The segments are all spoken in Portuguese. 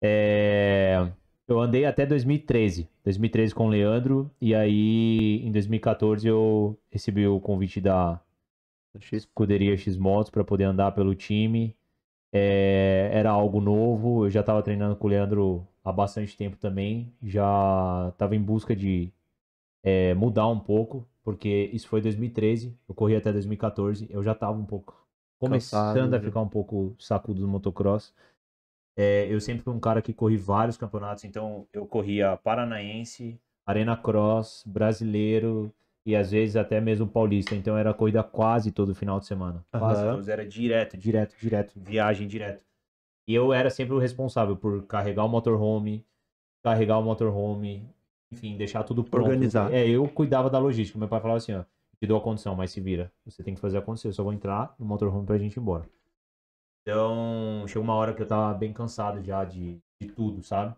É... Eu andei até 2013. 2013 com o Leandro. E aí, em 2014, eu recebi o convite da escuderia X Motos para poder andar pelo time. É... Era algo novo. Eu já estava treinando com o Leandro há bastante tempo também. Já estava em busca de é, mudar um pouco, porque isso foi 2013. Eu corri até 2014. Eu já estava um pouco começando Cansado, a ficar um pouco sacudo do motocross. É, eu sempre fui um cara que corri vários campeonatos, então eu corria paranaense, arena cross, brasileiro e às vezes até mesmo paulista. Então era corrida quase todo final de semana. Quase todos, era direto, direto, direto, viagem direto. E eu era sempre o responsável por carregar o motorhome, carregar o motorhome, enfim, deixar tudo pronto. Organizar. É, eu cuidava da logística. Meu pai falava assim, ó, te dou a condição, mas se vira. Você tem que fazer acontecer, eu só vou entrar no motorhome pra gente ir embora. Então, chegou uma hora que eu tava bem cansado já de, de tudo, sabe?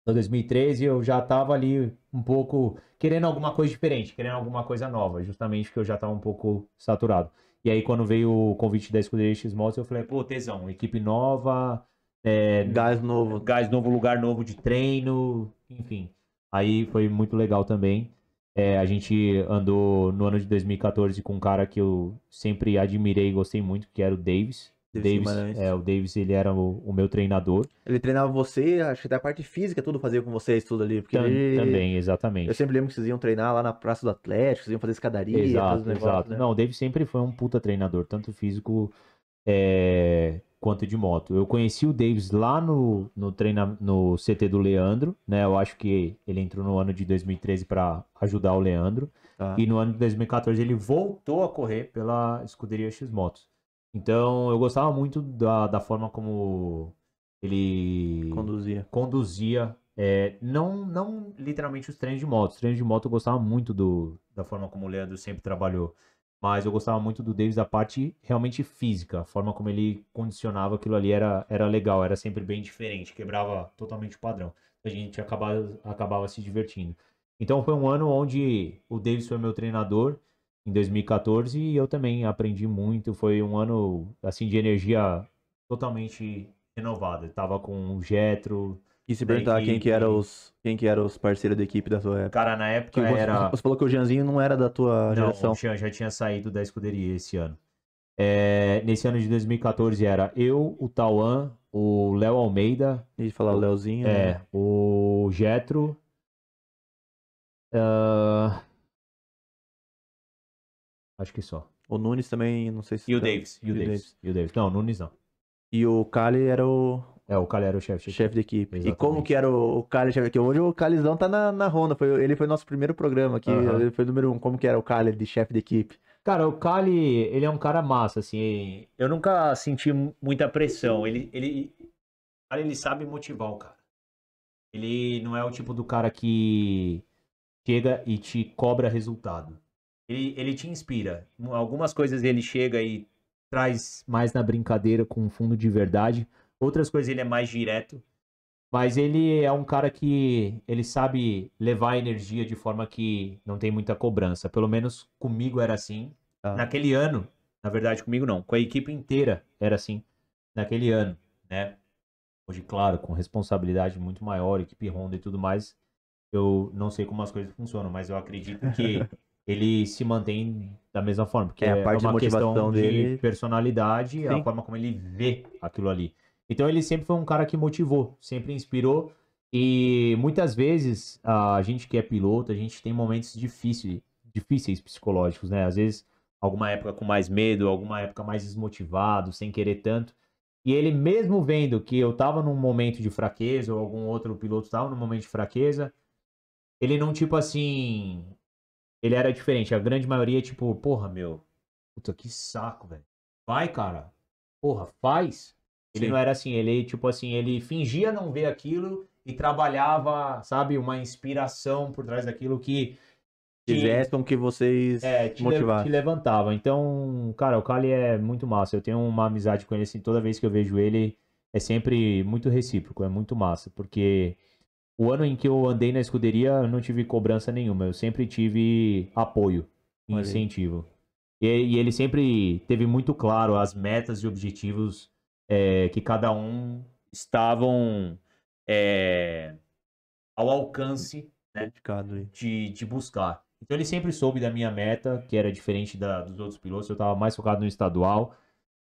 Então, 2013 eu já tava ali um pouco querendo alguma coisa diferente, querendo alguma coisa nova, justamente porque eu já tava um pouco saturado. E aí, quando veio o convite da Escuderia X-Motos, eu falei, pô, tesão, equipe nova, é, gás novo, gás novo, lugar novo de treino, enfim. Aí foi muito legal também. É, a gente andou no ano de 2014 com um cara que eu sempre admirei e gostei muito, que era o Davis. Davis, é, o Davis, ele era o, o, meu treinador. Ele treinava você, acho que até a parte física, tudo fazia com vocês, tudo ali. Porque Tam, ele... Também, exatamente. Eu sempre lembro que vocês iam treinar lá na Praça do Atlético, vocês iam fazer escadaria. Exato, exato. né? Não, o Davis sempre foi um puta treinador, tanto físico é, quanto de moto. Eu conheci o Davis lá no, no, treina, no CT do Leandro, né? Eu acho que ele entrou no ano de 2013 para ajudar o Leandro. Ah. E no ano de 2014 ele voltou a correr pela escuderia X Motos. Então eu gostava muito da, da forma como ele conduzia, conduzia é, não, não literalmente os treinos de moto. Os treinos de moto eu gostava muito do, da forma como o Leandro sempre trabalhou. Mas eu gostava muito do Davis da parte realmente física. A forma como ele condicionava aquilo ali era, era legal, era sempre bem diferente, quebrava totalmente o padrão. A gente acabava, acabava se divertindo. Então foi um ano onde o Davis foi meu treinador em 2014 e eu também aprendi muito. Foi um ano assim de energia totalmente renovada. estava tava com o Getro. E se perguntar quem que era os quem que era os parceiros da equipe da tua época? Cara, na época você, era Você falou que o Jeanzinho não era da tua não, geração. Não, o Jean já tinha saído da escuderia esse ano. É, nesse ano de 2014 era eu, o Tauan, o Léo Almeida. E falar o Léozinho. É, né? o Getro. Uh, Acho que só. O Nunes também, não sei se. E o tá... Davis. E o, Davis. Davis. E o Davis. Não, o Nunes não. E o Cali era o. É, o Cali era o chefe. Chefe de equipe. Exatamente. E como que era o Cali chefe da equipe? Hoje o Kalizão tá na, na Ronda. Foi, ele foi nosso primeiro programa aqui. Ele foi número um. Como que era o Cali de chefe de equipe? Cara, o Cali, ele é um cara massa, assim. Eu nunca senti muita pressão. Ele, ele, cara, ele sabe motivar o cara. Ele não é o tipo do cara que chega e te cobra resultado ele, ele te inspira. Algumas coisas ele chega e traz mais na brincadeira com um fundo de verdade. Outras coisas ele é mais direto. Mas ele é um cara que ele sabe levar a energia de forma que não tem muita cobrança. Pelo menos comigo era assim. Ah. Naquele ano, na verdade comigo não, com a equipe inteira era assim. Naquele ano, né? Hoje, claro, com responsabilidade muito maior, equipe Honda e tudo mais, eu não sei como as coisas funcionam, mas eu acredito que ele se mantém da mesma forma, porque é, a é parte é uma de questão dele... de personalidade, Sim. a forma como ele vê aquilo ali. Então ele sempre foi um cara que motivou, sempre inspirou e muitas vezes a gente que é piloto, a gente tem momentos difíceis, difíceis psicológicos, né? Às vezes alguma época com mais medo, alguma época mais desmotivado, sem querer tanto. E ele mesmo vendo que eu tava num momento de fraqueza ou algum outro piloto tava num momento de fraqueza, ele não tipo assim, ele era diferente. A grande maioria, tipo, porra, meu, puta, que saco, velho. Vai, cara. Porra, faz. Ele Sim. não era assim, ele, tipo assim, ele fingia não ver aquilo e trabalhava, sabe, uma inspiração por trás daquilo que. Tivessem que vocês é, te, motivassem. Le, te levantava. Então, cara, o Kali é muito massa. Eu tenho uma amizade com ele, assim, toda vez que eu vejo ele, é sempre muito recíproco, é muito massa, porque o ano em que eu andei na escuderia, eu não tive cobrança nenhuma. Eu sempre tive apoio e incentivo. E, e, ele sempre teve muito claro as metas e objetivos é, que cada um estavam é, ao alcance né, de, de buscar. Então ele sempre soube da minha meta, que era diferente da, dos outros pilotos. Eu estava mais focado no estadual.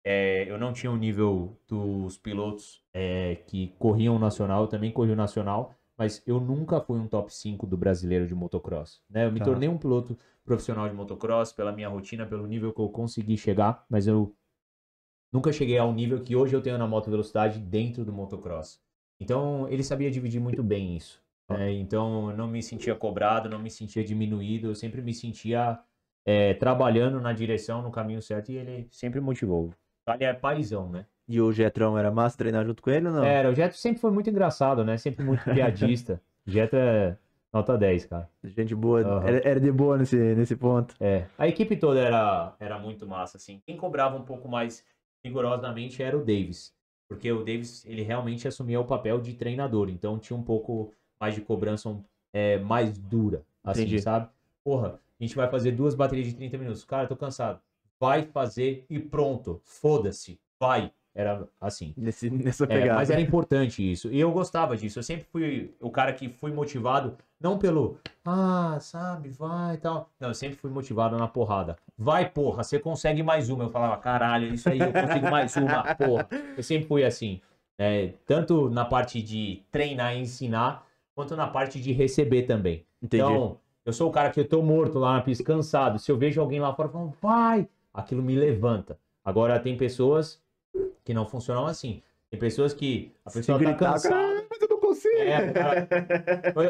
É, eu não tinha o nível dos pilotos é, que corriam nacional, eu também corri o nacional, mas eu nunca fui um top 5 do brasileiro de motocross. Né? Eu me tá. tornei um piloto profissional de motocross pela minha rotina, pelo nível que eu consegui chegar, mas eu nunca cheguei ao nível que hoje eu tenho na moto velocidade dentro do motocross. Então ele sabia dividir muito bem isso. Né? Tá. Então eu não me sentia cobrado, não me sentia diminuído, eu sempre me sentia é, trabalhando na direção, no caminho certo e ele sempre motivou. Ele é paizão, né? E o Getrão era massa treinar junto com ele ou não? Era, o Getro sempre foi muito engraçado, né? Sempre muito piadista. Getro é nota 10, cara. Gente boa, uhum. era, era, de boa nesse, nesse ponto. É, a equipe toda era, era muito massa, assim. Quem cobrava um pouco mais rigorosamente era o Davis. Porque o Davis, ele realmente assumia o papel de treinador. Então tinha um pouco mais de cobrança é, mais dura, assim, Entendi. sabe? Porra, a gente vai fazer duas baterias de 30 minutos. Cara, tô cansado. Vai fazer e pronto. Foda-se. Vai era assim. Nesse, nessa pegada. É, mas era importante isso. E eu gostava disso. Eu sempre fui o cara que fui motivado, não pelo, ah, sabe, vai e tal. Não, eu sempre fui motivado na porrada. Vai, porra, você consegue mais uma. Eu falava, caralho, isso aí, eu consigo mais uma, porra. Eu sempre fui assim. É, tanto na parte de treinar e ensinar, quanto na parte de receber também. Entendi. Então, eu sou o cara que eu tô morto lá na pista, cansado. Se eu vejo alguém lá fora falando, vai aquilo me levanta. Agora, tem pessoas que não funcionam assim. Tem pessoas que a pessoa Se tá cansada. Mas assim, eu não consigo. É, cara...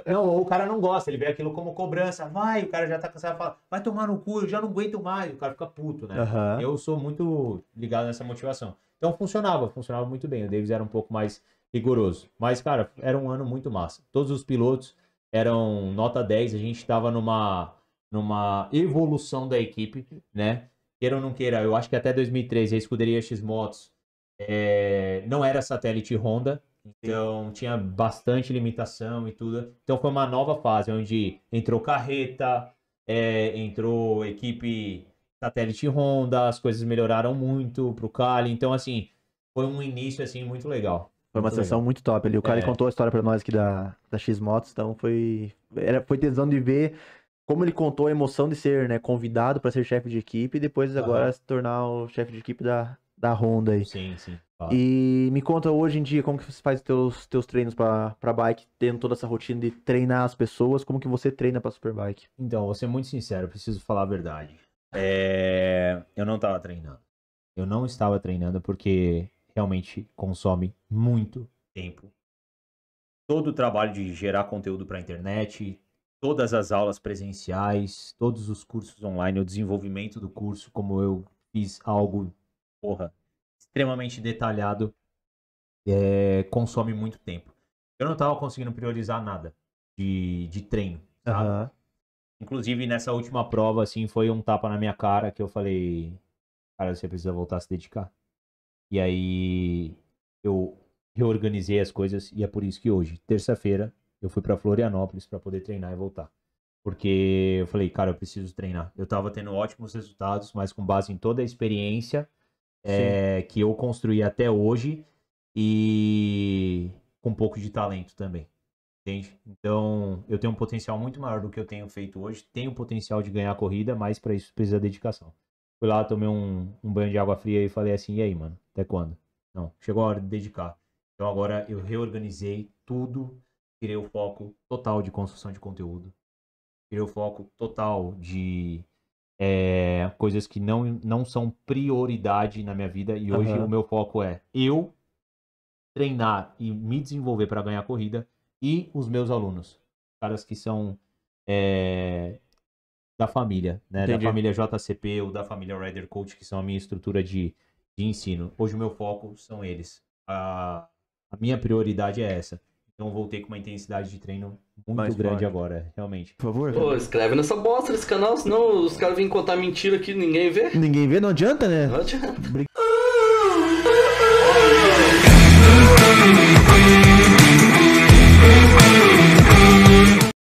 não, ou o cara não gosta, ele vê aquilo como cobrança. Vai, o cara já tá cansado, fala, vai tomar no cu, eu já não aguento mais. O cara fica puto, né? Uhum. Eu sou muito ligado nessa motivação. Então funcionava, funcionava muito bem. O Davis era um pouco mais rigoroso. Mas, cara, era um ano muito massa. Todos os pilotos eram nota 10, a gente estava numa, numa evolução da equipe, né? Queira ou não queira, eu acho que até 2013 a escuderia X-Motos é, não era satélite Honda, então tinha bastante limitação e tudo. Então foi uma nova fase onde entrou carreta, é, entrou equipe satélite Honda, as coisas melhoraram muito pro Cali. Então assim foi um início assim muito legal. Foi uma muito sessão legal. muito top ali. O Cali é. contou a história para nós aqui da, da X Motos, então foi era foi tesão de ver como ele contou a emoção de ser né, convidado para ser chefe de equipe e depois agora uhum. se tornar o chefe de equipe da, da Honda aí. Sim, sim. E me conta hoje em dia como que você faz teus teus treinos para bike, tendo toda essa rotina de treinar as pessoas, como que você treina para superbike? Então, vou ser muito sincero, preciso falar a verdade. É... eu não estava treinando. Eu não estava treinando porque realmente consome muito tempo. Todo o trabalho de gerar conteúdo para a internet, todas as aulas presenciais, todos os cursos online, o desenvolvimento do curso, como eu fiz algo porra, extremamente detalhado, é, consome muito tempo. Eu não tava conseguindo priorizar nada de, de treino, uhum. Inclusive, nessa última prova, assim, foi um tapa na minha cara que eu falei, cara, você precisa voltar a se dedicar. E aí, eu reorganizei as coisas e é por isso que hoje, terça-feira, eu fui para Florianópolis para poder treinar e voltar. Porque eu falei, cara, eu preciso treinar. Eu tava tendo ótimos resultados, mas com base em toda a experiência é, que eu construí até hoje e com um pouco de talento também. Entende? Então, eu tenho um potencial muito maior do que eu tenho feito hoje. Tenho potencial de ganhar a corrida, mas para isso precisa dedicação. Fui lá, tomei um, um banho de água fria e falei assim: e aí, mano, até quando? Não, chegou a hora de dedicar. Então, agora eu reorganizei tudo, tirei o foco total de construção de conteúdo, tirei o foco total de é, coisas que não, não são prioridade na minha vida e hoje uhum. o meu foco é eu treinar e me desenvolver para ganhar corrida e os meus alunos, caras que são é, da família, né? Entendi. da família JCP ou da família Rider Coach, que são a minha estrutura de, de ensino. Hoje o meu foco são eles. A, a minha prioridade é essa. Então voltei com uma intensidade de treino muito Mais grande forte. agora, realmente. Por favor. Pô, escreve nessa bosta nesse canal, senão os caras vêm contar mentira que ninguém vê. Ninguém vê, não adianta, né? Não adianta. Obrigado.